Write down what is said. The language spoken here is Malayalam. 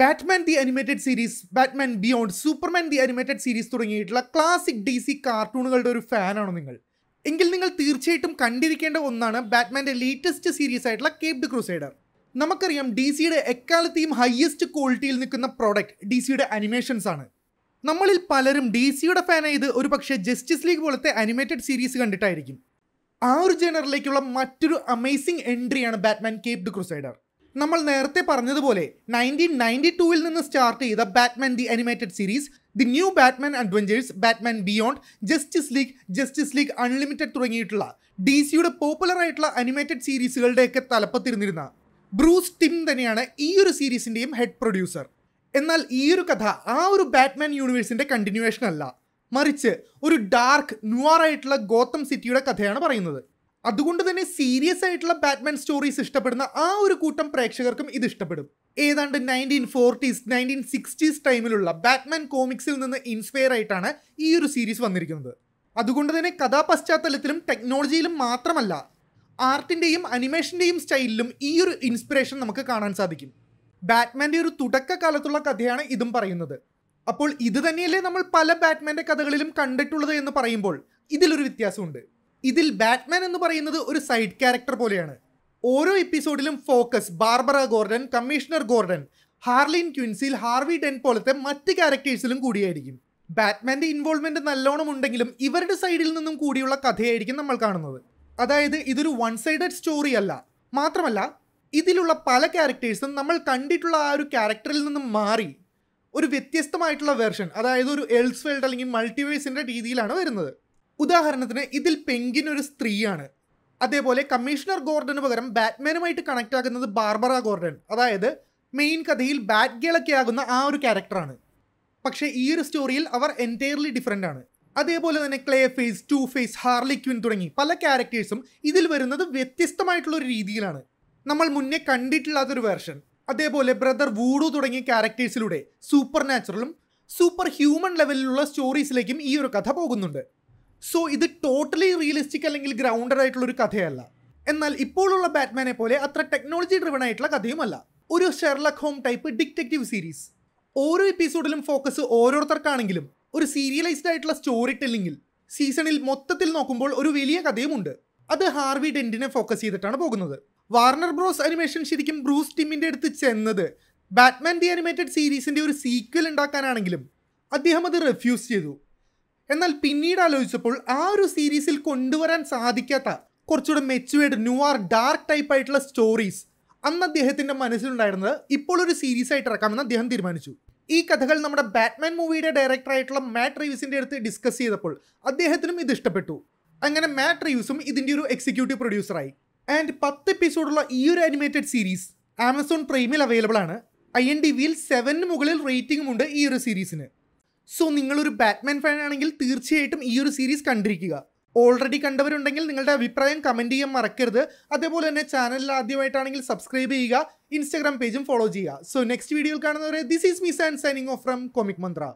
Batman the animated series Batman Beyond Superman the animated series തുടങ്ങിയിട്ടുള്ള ക്ലാസിക് ഡി സി കാർട്ടൂണുകളുടെ ഒരു ഫാനാണോ നിങ്ങൾ എങ്കിൽ നിങ്ങൾ തീർച്ചയായിട്ടും കണ്ടിരിക്കേണ്ട ഒന്നാണ് ബാറ്റ്മാൻ്റെ ലേറ്റസ്റ്റ് സീരീസ് ആയിട്ടുള്ള കേപ്ഡ് ക്രൂസൈഡർ നമുക്കറിയാം ഡി സിയുടെ എക്കാലത്തെയും ഹയ്യസ്റ്റ് ക്വാളിറ്റിയിൽ നിൽക്കുന്ന പ്രോഡക്റ്റ് ഡി സിയുടെ അനിമേഷൻസ് ആണ് നമ്മളിൽ പലരും ഡി സിയുടെ ഫാനായത് ഒരു പക്ഷേ ജസ്റ്റിസ് ലീഗ് പോലത്തെ അനിമേറ്റഡ് സീരീസ് കണ്ടിട്ടായിരിക്കും ആ ഒരു ജനറിലേക്കുള്ള മറ്റൊരു അമേസിംഗ് എൻട്രിയാണ് ബാറ്റ്മാൻ കേപ്ഡ് ക്രൂസൈഡർ നമ്മൾ നേരത്തെ പറഞ്ഞതുപോലെ നയൻറ്റീൻ നയൻറ്റി ടൂവിൽ നിന്ന് സ്റ്റാർട്ട് ചെയ്ത Batman the animated series the new Batman adventures Batman Beyond Justice League Justice League unlimited തുടങ്ങിയിട്ടുള്ള ഡി സിയുടെ പോപ്പുലർ ആയിട്ടുള്ള അനിമേറ്റഡ് സീരീസുകളുടെയൊക്കെ തലപ്പത്തിരുന്നിരുന്ന ബ്രൂസ് ടിം തന്നെയാണ് ഈ ഒരു സീരീസിൻ്റെയും ഹെഡ് പ്രൊഡ്യൂസർ എന്നാൽ ഈ ഒരു കഥ ആ ഒരു ബാറ്റ്മാൻ യൂണിവേഴ്സിൻ്റെ കണ്ടിന്യൂവേഷൻ അല്ല മറിച്ച് ഒരു ഡാർക്ക് നുവാറായിട്ടുള്ള ഗോത്തം സിറ്റിയുടെ കഥയാണ് പറയുന്നത് അതുകൊണ്ട് തന്നെ സീരിയസ് ആയിട്ടുള്ള ബാറ്റ്മാൻ സ്റ്റോറീസ് ഇഷ്ടപ്പെടുന്ന ആ ഒരു കൂട്ടം പ്രേക്ഷകർക്കും ഇത് ഇഷ്ടപ്പെടും ഏതാണ്ട് നയൻറ്റീൻ ഫോർട്ടീസ് നയൻറ്റീൻ സിക്സ്റ്റീസ് ടൈമിലുള്ള ബാറ്റ്മാൻ കോമിക്സിൽ നിന്ന് ഇൻസ്പയർ ആയിട്ടാണ് ഈ ഒരു സീരീസ് വന്നിരിക്കുന്നത് അതുകൊണ്ട് തന്നെ കഥാപശ്ചാത്തലത്തിലും ടെക്നോളജിയിലും മാത്രമല്ല ആർട്ടിൻ്റെയും അനിമേഷൻ്റെയും സ്റ്റൈലിലും ഈ ഒരു ഇൻസ്പിറേഷൻ നമുക്ക് കാണാൻ സാധിക്കും ബാറ്റ്മാൻ്റെ ഒരു തുടക്കകാലത്തുള്ള കഥയാണ് ഇതും പറയുന്നത് അപ്പോൾ ഇത് തന്നെയല്ലേ നമ്മൾ പല ബാറ്റ്മാൻ്റെ കഥകളിലും കണ്ടിട്ടുള്ളത് എന്ന് പറയുമ്പോൾ ഇതിലൊരു വ്യത്യാസമുണ്ട് ഇതിൽ ബാറ്റ്മാൻ എന്ന് പറയുന്നത് ഒരു സൈഡ് ക്യാരക്ടർ പോലെയാണ് ഓരോ എപ്പിസോഡിലും focus Barbara Gordon commissioner Gordon Harleen Quinzel Harvey Dent പോലത്തെ മറ്റ് ക്യാരക്ടേഴ്സിലും കൂടിയായിരിക്കും ബാറ്റ്മാൻ്റെ ഇൻവോൾവ്മെൻറ്റ് നല്ലോണം ഉണ്ടെങ്കിലും ഇവരുടെ സൈഡിൽ നിന്നും കൂടിയുള്ള കഥയായിരിക്കും നമ്മൾ കാണുന്നത് അതായത് ഇതൊരു വൺ സൈഡഡ് സ്റ്റോറി അല്ല മാത്രമല്ല ഇതിലുള്ള പല ക്യാരക്ടേഴ്സും നമ്മൾ കണ്ടിട്ടുള്ള ആ ഒരു ക്യാരക്ടറിൽ നിന്നും മാറി ഒരു വ്യത്യസ്തമായിട്ടുള്ള വെർഷൻ അതായത് ഒരു വേൾഡ് അല്ലെങ്കിൽ മൾട്ടിവേഴ്സിൻ്റെ രീതിയിലാണ് വരുന്നത് ഉദാഹരണത്തിന് ഇതിൽ പെങ്കിൻ ഒരു സ്ത്രീയാണ് അതേപോലെ കമ്മീഷണർ ഗോർഡന് പകരം ബാറ്റ്മാനുമായിട്ട് കണക്ട് ആക്കുന്നത് ബാർബറ ഗോർഡൻ അതായത് മെയിൻ കഥയിൽ ബാറ്റ് ഗേളൊക്കെ ആകുന്ന ആ ഒരു ക്യാരക്ടറാണ് പക്ഷേ ഈ ഒരു സ്റ്റോറിയിൽ അവർ എൻറ്റയർലി ഡിഫറെൻ്റ് ആണ് അതേപോലെ തന്നെ Clayface two face Harley Quinn തുടങ്ങി പല ക്യാരക്ടേഴ്സും ഇതിൽ വരുന്നത് വ്യത്യസ്തമായിട്ടുള്ള ഒരു രീതിയിലാണ് നമ്മൾ മുന്നേ കണ്ടിട്ടില്ലാത്തൊരു വേർഷൻ അതേപോലെ ബ്രദർ വൂഡു തുടങ്ങിയ ക്യാരക്ടേഴ്സിലൂടെ സൂപ്പർ നാച്ചുറലും സൂപ്പർ ഹ്യൂമൻ ലെവലിലുള്ള സ്റ്റോറീസിലേക്കും ഈ ഒരു കഥ പോകുന്നുണ്ട് സോ ഇത് ടോട്ടലി റിയലിസ്റ്റിക് അല്ലെങ്കിൽ ഗ്രൗണ്ടഡ് ആയിട്ടുള്ള ഒരു കഥയല്ല എന്നാൽ ഇപ്പോഴുള്ള ബാറ്റ്മാനെ പോലെ അത്ര ടെക്നോളജി ഡ്രിവൺ ആയിട്ടുള്ള കഥയുമല്ല ഒരു ഷെർലക് ഹോം ടൈപ്പ് ഡിറ്റക്റ്റീവ് സീരീസ് ഓരോ എപ്പിസോഡിലും ഫോക്കസ് ഓരോരുത്തർക്കാണെങ്കിലും ഒരു സീരിയലൈസ്ഡ് ആയിട്ടുള്ള സ്റ്റോറി ടെല്ലിങ്ങിൽ സീസണിൽ മൊത്തത്തിൽ നോക്കുമ്പോൾ ഒരു വലിയ കഥയുമുണ്ട് അത് ഹാർവി ഡെന്റിനെ ഫോക്കസ് ചെയ്തിട്ടാണ് പോകുന്നത് വാർണർ ബ്രോസ് അനിമേഷൻ ശരിക്കും ബ്രൂസ് ടിമ്മിൻ്റെ അടുത്ത് ചെന്നത് ബാറ്റ്മാൻ ദി അനിമേറ്റഡ് സീരീസിൻ്റെ ഒരു സീക്വൽ ഉണ്ടാക്കാനാണെങ്കിലും അദ്ദേഹം അത് റെഫ്യൂസ് ചെയ്തു എന്നാൽ പിന്നീട് ആലോചിച്ചപ്പോൾ ആ ഒരു സീരീസിൽ കൊണ്ടുവരാൻ സാധിക്കാത്ത കുറച്ചുകൂടെ മെച്ചുവേഡ് ന്യൂആർ ഡാർക്ക് ടൈപ്പ് ആയിട്ടുള്ള സ്റ്റോറീസ് അന്ന് അദ്ദേഹത്തിൻ്റെ മനസ്സിലുണ്ടായിരുന്നത് ഇപ്പോൾ ഒരു സീരീസ് ആയിട്ട് ഇറക്കാമെന്ന് അദ്ദേഹം തീരുമാനിച്ചു ഈ കഥകൾ നമ്മുടെ ബാറ്റ്മാൻ മൂവിയുടെ ഡയറക്ടറായിട്ടുള്ള മാറ്റ് റീവ്യൂസിൻ്റെ അടുത്ത് ഡിസ്കസ് ചെയ്തപ്പോൾ അദ്ദേഹത്തിനും ഇത് ഇഷ്ടപ്പെട്ടു അങ്ങനെ മാറ്റ് റീവ്യൂസും ഇതിൻ്റെ ഒരു എക്സിക്യൂട്ടീവ് പ്രൊഡ്യൂസറായി ആൻഡ് പത്ത് എപ്പിസോഡുള്ള ഈ ഒരു അനിമേറ്റഡ് സീരീസ് ആമസോൺ പ്രൈമിൽ അവൈലബിൾ ആണ് ഐ എൻ ഡി വിയിൽ സെവന് മുകളിൽ റേറ്റിംഗും ഉണ്ട് ഈ ഒരു സീരീസിന് സോ നിങ്ങളൊരു ബാറ്റ്മാൻ ഫാൻ ആണെങ്കിൽ തീർച്ചയായിട്ടും ഈ ഒരു സീരീസ് കണ്ടിരിക്കുക ഓൾറെഡി കണ്ടവരുണ്ടെങ്കിൽ നിങ്ങളുടെ അഭിപ്രായം കമൻറ്റ് ചെയ്യാൻ മറക്കരുത് അതേപോലെ തന്നെ ചാനലിൽ ആദ്യമായിട്ടാണെങ്കിൽ സബ്സ്ക്രൈബ് ചെയ്യുക ഇൻസ്റ്റാഗ്രാം പേജും ഫോളോ ചെയ്യുക സോ നെക്സ്റ്റ് വീഡിയോയിൽ കാണുന്നവരെ this is miss and signing off from comic Mantra